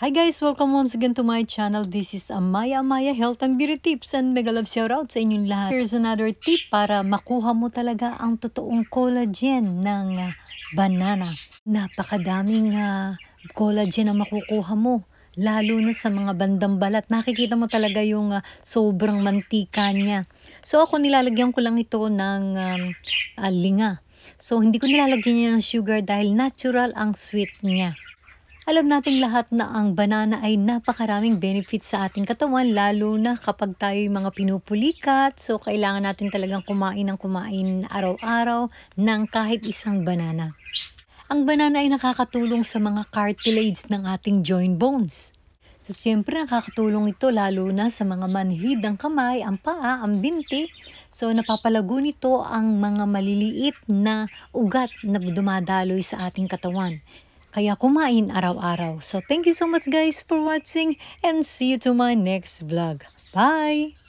Hi guys! Welcome once again to my channel. This is Amaya Amaya Health and Beauty Tips and mega love shoutout sa inyong lahat. Here's another tip para makuha mo talaga ang totoong collagen ng ah, banana. Napakadaming uh, collagen na makukuha mo lalo na sa mga bandang balat. Nakikita mo talaga yung uh, sobrang mantika niya. So ako nilalagyan ko lang ito ng um, uh, linga. So hindi ko nilalagyan niya ng sugar dahil natural ang sweet niya. Alam nating lahat na ang banana ay napakaraming benefits sa ating katawan, lalo na kapag tayo mga pinupulikat. So, kailangan natin talagang kumain ng kumain araw-araw ng kahit isang banana. Ang banana ay nakakatulong sa mga cartilage ng ating joint bones. So, siyempre nakakatulong ito lalo na sa mga manhid ng kamay, ang paa, ang binti. So, napapalago nito ang mga maliliit na ugat na dumadaloy sa ating katawan kaya kumain araw-araw. So, thank you so much guys for watching and see you to my next vlog. Bye!